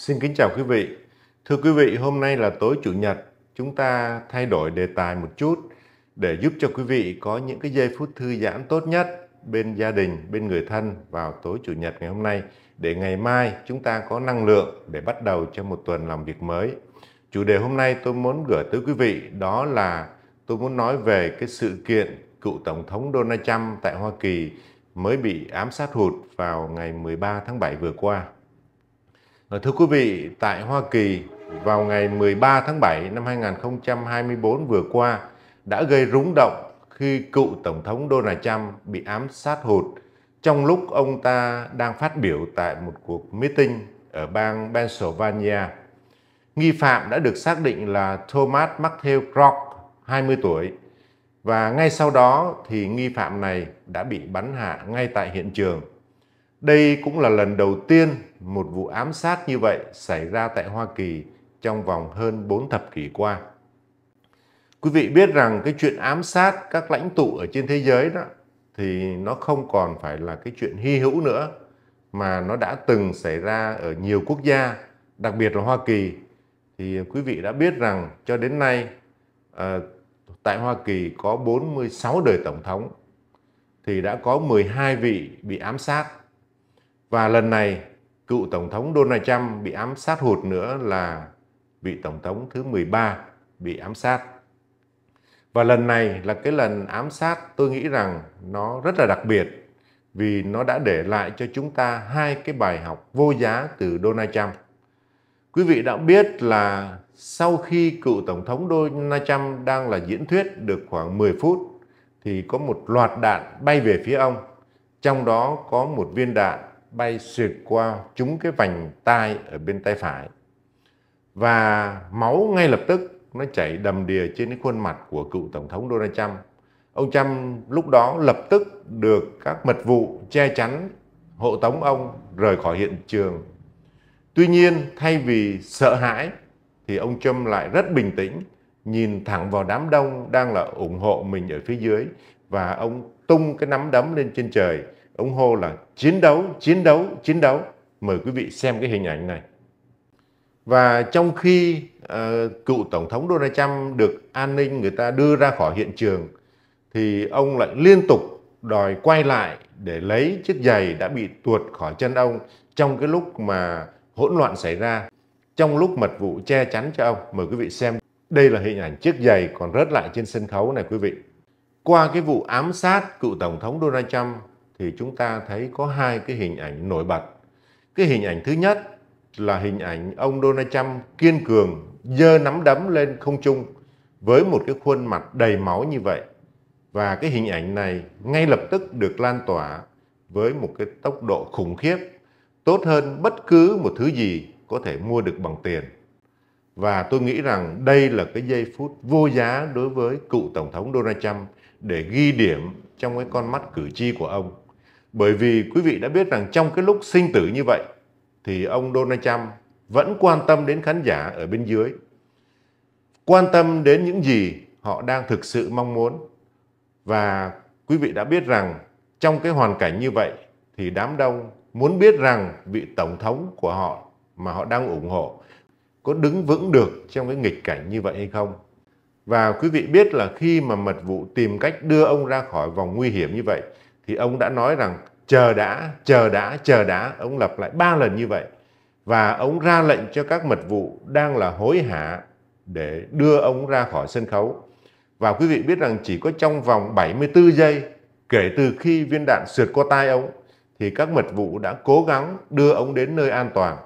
Xin kính chào quý vị. Thưa quý vị, hôm nay là tối Chủ nhật. Chúng ta thay đổi đề tài một chút để giúp cho quý vị có những cái giây phút thư giãn tốt nhất bên gia đình, bên người thân vào tối Chủ nhật ngày hôm nay để ngày mai chúng ta có năng lượng để bắt đầu cho một tuần làm việc mới. Chủ đề hôm nay tôi muốn gửi tới quý vị đó là tôi muốn nói về cái sự kiện cựu Tổng thống Donald Trump tại Hoa Kỳ mới bị ám sát hụt vào ngày 13 tháng 7 vừa qua. Ờ, thưa quý vị, tại Hoa Kỳ vào ngày 13 tháng 7 năm 2024 vừa qua đã gây rúng động khi cựu Tổng thống Donald Trump bị ám sát hụt trong lúc ông ta đang phát biểu tại một cuộc meeting ở bang Pennsylvania. Nghi phạm đã được xác định là Thomas Matthew Kroc, 20 tuổi, và ngay sau đó thì nghi phạm này đã bị bắn hạ ngay tại hiện trường đây cũng là lần đầu tiên một vụ ám sát như vậy xảy ra tại Hoa Kỳ trong vòng hơn 4 thập kỷ qua. Quý vị biết rằng cái chuyện ám sát các lãnh tụ ở trên thế giới đó thì nó không còn phải là cái chuyện hy hữu nữa mà nó đã từng xảy ra ở nhiều quốc gia, đặc biệt là Hoa Kỳ. Thì quý vị đã biết rằng cho đến nay à, tại Hoa Kỳ có 46 đời tổng thống thì đã có 12 vị bị ám sát và lần này, cựu Tổng thống Donald Trump bị ám sát hụt nữa là vị Tổng thống thứ 13 bị ám sát. Và lần này là cái lần ám sát tôi nghĩ rằng nó rất là đặc biệt vì nó đã để lại cho chúng ta hai cái bài học vô giá từ Donald Trump. Quý vị đã biết là sau khi cựu Tổng thống Donald Trump đang là diễn thuyết được khoảng 10 phút thì có một loạt đạn bay về phía ông, trong đó có một viên đạn bay xuyệt qua trúng cái vành tai ở bên tay phải. Và máu ngay lập tức nó chảy đầm đìa trên cái khuôn mặt của cựu Tổng thống Donald Trump. Ông Trump lúc đó lập tức được các mật vụ che chắn hộ tống ông rời khỏi hiện trường. Tuy nhiên, thay vì sợ hãi thì ông Trump lại rất bình tĩnh, nhìn thẳng vào đám đông đang là ủng hộ mình ở phía dưới và ông tung cái nắm đấm lên trên trời ông hô là chiến đấu, chiến đấu, chiến đấu. Mời quý vị xem cái hình ảnh này. Và trong khi uh, cựu Tổng thống Donald Trump được an ninh người ta đưa ra khỏi hiện trường, thì ông lại liên tục đòi quay lại để lấy chiếc giày đã bị tuột khỏi chân ông trong cái lúc mà hỗn loạn xảy ra, trong lúc mật vụ che chắn cho ông. Mời quý vị xem. Đây là hình ảnh chiếc giày còn rớt lại trên sân khấu này quý vị. Qua cái vụ ám sát cựu Tổng thống Donald Trump thì chúng ta thấy có hai cái hình ảnh nổi bật. Cái hình ảnh thứ nhất là hình ảnh ông Donald Trump kiên cường giơ nắm đấm lên không trung với một cái khuôn mặt đầy máu như vậy. Và cái hình ảnh này ngay lập tức được lan tỏa với một cái tốc độ khủng khiếp, tốt hơn bất cứ một thứ gì có thể mua được bằng tiền. Và tôi nghĩ rằng đây là cái giây phút vô giá đối với cựu Tổng thống Donald Trump để ghi điểm trong cái con mắt cử tri của ông. Bởi vì quý vị đã biết rằng trong cái lúc sinh tử như vậy thì ông Donald Trump vẫn quan tâm đến khán giả ở bên dưới. Quan tâm đến những gì họ đang thực sự mong muốn. Và quý vị đã biết rằng trong cái hoàn cảnh như vậy thì đám đông muốn biết rằng vị tổng thống của họ mà họ đang ủng hộ có đứng vững được trong cái nghịch cảnh như vậy hay không. Và quý vị biết là khi mà mật vụ tìm cách đưa ông ra khỏi vòng nguy hiểm như vậy thì ông đã nói rằng chờ đã, chờ đã, chờ đã. Ông lặp lại ba lần như vậy. Và ông ra lệnh cho các mật vụ đang là hối hả để đưa ông ra khỏi sân khấu. Và quý vị biết rằng chỉ có trong vòng 74 giây kể từ khi viên đạn sượt qua tai ông thì các mật vụ đã cố gắng đưa ông đến nơi an toàn.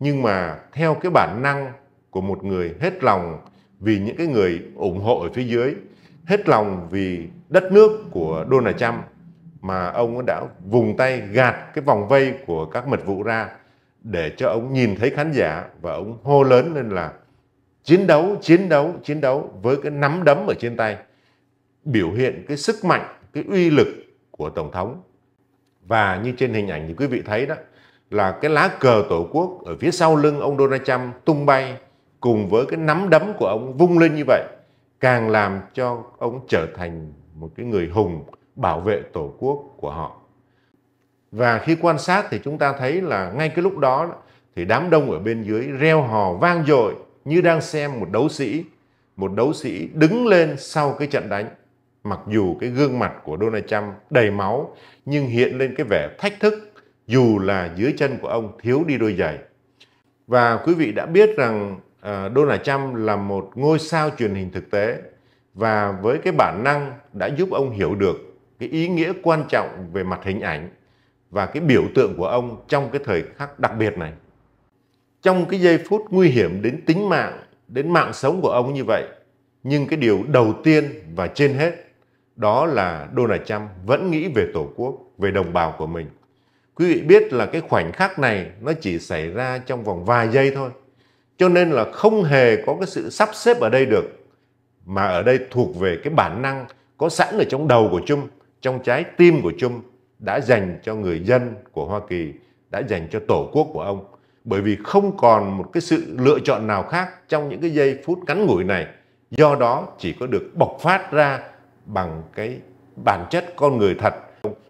Nhưng mà theo cái bản năng của một người hết lòng vì những cái người ủng hộ ở phía dưới, hết lòng vì đất nước của Donald Trump mà ông đã vùng tay gạt cái vòng vây của các mật vụ ra để cho ông nhìn thấy khán giả và ông hô lớn lên là chiến đấu, chiến đấu, chiến đấu với cái nắm đấm ở trên tay biểu hiện cái sức mạnh, cái uy lực của Tổng thống. Và như trên hình ảnh thì quý vị thấy đó là cái lá cờ Tổ quốc ở phía sau lưng ông Donald Trump tung bay cùng với cái nắm đấm của ông vung lên như vậy càng làm cho ông trở thành một cái người hùng bảo vệ tổ quốc của họ. Và khi quan sát thì chúng ta thấy là ngay cái lúc đó thì đám đông ở bên dưới reo hò vang dội như đang xem một đấu sĩ, một đấu sĩ đứng lên sau cái trận đánh. Mặc dù cái gương mặt của Donald Trump đầy máu nhưng hiện lên cái vẻ thách thức dù là dưới chân của ông thiếu đi đôi giày. Và quý vị đã biết rằng uh, Donald Trump là một ngôi sao truyền hình thực tế và với cái bản năng đã giúp ông hiểu được cái ý nghĩa quan trọng về mặt hình ảnh và cái biểu tượng của ông trong cái thời khắc đặc biệt này. Trong cái giây phút nguy hiểm đến tính mạng, đến mạng sống của ông như vậy, nhưng cái điều đầu tiên và trên hết đó là Donald Trump vẫn nghĩ về Tổ quốc, về đồng bào của mình. Quý vị biết là cái khoảnh khắc này nó chỉ xảy ra trong vòng vài giây thôi. Cho nên là không hề có cái sự sắp xếp ở đây được. Mà ở đây thuộc về cái bản năng có sẵn ở trong đầu của Trung trong trái tim của Chung đã dành cho người dân của Hoa Kỳ, đã dành cho tổ quốc của ông. Bởi vì không còn một cái sự lựa chọn nào khác trong những cái giây phút ngắn ngủi này. Do đó chỉ có được bộc phát ra bằng cái bản chất con người thật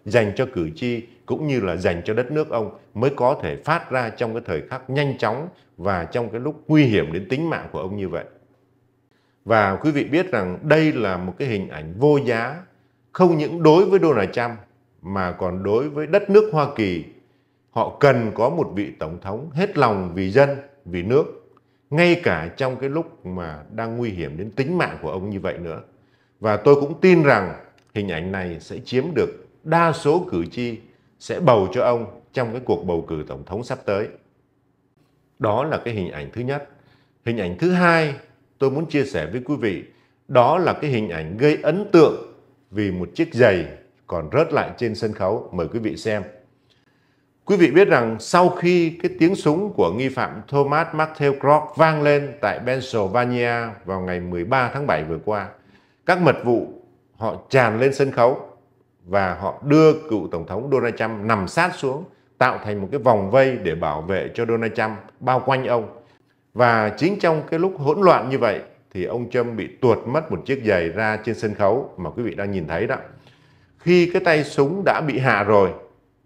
dành cho cử tri cũng như là dành cho đất nước ông mới có thể phát ra trong cái thời khắc nhanh chóng và trong cái lúc nguy hiểm đến tính mạng của ông như vậy. Và quý vị biết rằng đây là một cái hình ảnh vô giá không những đối với Donald Trump mà còn đối với đất nước Hoa Kỳ. Họ cần có một vị tổng thống hết lòng vì dân, vì nước, ngay cả trong cái lúc mà đang nguy hiểm đến tính mạng của ông như vậy nữa. Và tôi cũng tin rằng hình ảnh này sẽ chiếm được đa số cử tri sẽ bầu cho ông trong cái cuộc bầu cử tổng thống sắp tới. Đó là cái hình ảnh thứ nhất. Hình ảnh thứ hai tôi muốn chia sẻ với quý vị đó là cái hình ảnh gây ấn tượng vì một chiếc giày còn rớt lại trên sân khấu. Mời quý vị xem. Quý vị biết rằng sau khi cái tiếng súng của nghi phạm Thomas Matthew Crock vang lên tại Pennsylvania vào ngày 13 tháng 7 vừa qua, các mật vụ họ tràn lên sân khấu và họ đưa cựu Tổng thống Donald Trump nằm sát xuống, tạo thành một cái vòng vây để bảo vệ cho Donald Trump bao quanh ông. Và chính trong cái lúc hỗn loạn như vậy, thì ông Trump bị tuột mất một chiếc giày ra trên sân khấu mà quý vị đang nhìn thấy đó. Khi cái tay súng đã bị hạ rồi,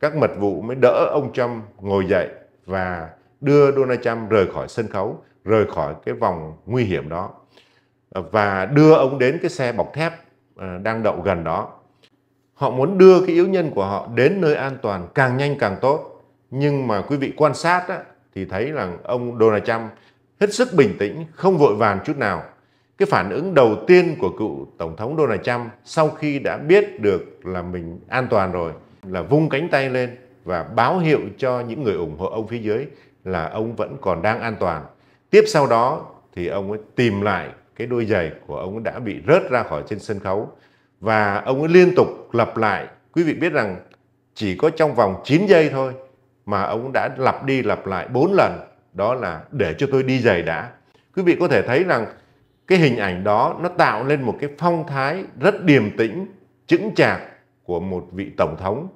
các mật vụ mới đỡ ông Trump ngồi dậy và đưa Donald Trump rời khỏi sân khấu, rời khỏi cái vòng nguy hiểm đó và đưa ông đến cái xe bọc thép à, đang đậu gần đó. Họ muốn đưa cái yếu nhân của họ đến nơi an toàn càng nhanh càng tốt. Nhưng mà quý vị quan sát á, thì thấy rằng ông Donald Trump hết sức bình tĩnh, không vội vàng chút nào cái phản ứng đầu tiên của cựu tổng thống Donald Trump sau khi đã biết được là mình an toàn rồi là vung cánh tay lên và báo hiệu cho những người ủng hộ ông phía dưới là ông vẫn còn đang an toàn. Tiếp sau đó thì ông ấy tìm lại cái đôi giày của ông đã bị rớt ra khỏi trên sân khấu và ông ấy liên tục lặp lại. Quý vị biết rằng chỉ có trong vòng 9 giây thôi mà ông đã lặp đi lặp lại 4 lần đó là để cho tôi đi giày đã. Quý vị có thể thấy rằng cái hình ảnh đó nó tạo lên một cái phong thái rất điềm tĩnh chững chạc của một vị tổng thống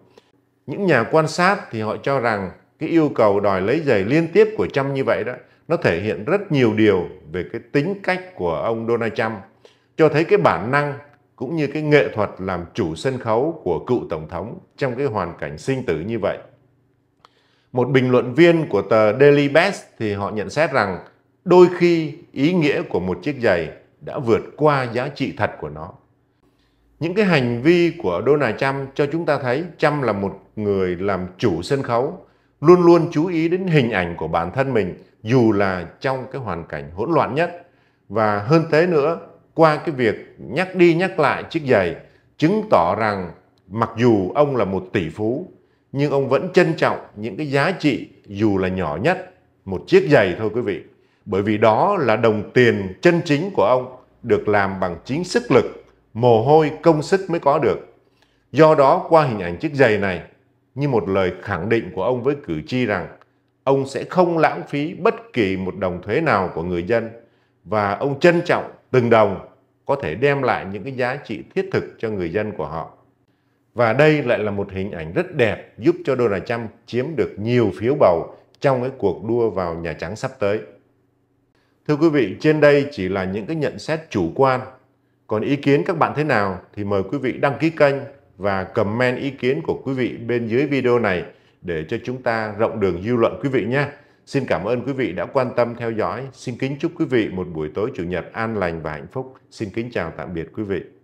những nhà quan sát thì họ cho rằng cái yêu cầu đòi lấy giày liên tiếp của Trump như vậy đó nó thể hiện rất nhiều điều về cái tính cách của ông Donald Trump cho thấy cái bản năng cũng như cái nghệ thuật làm chủ sân khấu của cựu tổng thống trong cái hoàn cảnh sinh tử như vậy. Một bình luận viên của tờ Daily Beast thì họ nhận xét rằng đôi khi ý nghĩa của một chiếc giày đã vượt qua giá trị thật của nó. Những cái hành vi của Donald Trump cho chúng ta thấy Trump là một người làm chủ sân khấu, luôn luôn chú ý đến hình ảnh của bản thân mình dù là trong cái hoàn cảnh hỗn loạn nhất. Và hơn thế nữa, qua cái việc nhắc đi nhắc lại chiếc giày, chứng tỏ rằng mặc dù ông là một tỷ phú, nhưng ông vẫn trân trọng những cái giá trị dù là nhỏ nhất, một chiếc giày thôi quý vị bởi vì đó là đồng tiền chân chính của ông được làm bằng chính sức lực, mồ hôi, công sức mới có được. Do đó qua hình ảnh chiếc giày này như một lời khẳng định của ông với cử tri rằng ông sẽ không lãng phí bất kỳ một đồng thuế nào của người dân và ông trân trọng từng đồng có thể đem lại những cái giá trị thiết thực cho người dân của họ. Và đây lại là một hình ảnh rất đẹp giúp cho Donald Trump chiếm được nhiều phiếu bầu trong cái cuộc đua vào Nhà Trắng sắp tới. Thưa quý vị, trên đây chỉ là những cái nhận xét chủ quan. Còn ý kiến các bạn thế nào thì mời quý vị đăng ký kênh và comment ý kiến của quý vị bên dưới video này để cho chúng ta rộng đường dư luận quý vị nhé. Xin cảm ơn quý vị đã quan tâm theo dõi. Xin kính chúc quý vị một buổi tối Chủ nhật an lành và hạnh phúc. Xin kính chào tạm biệt quý vị.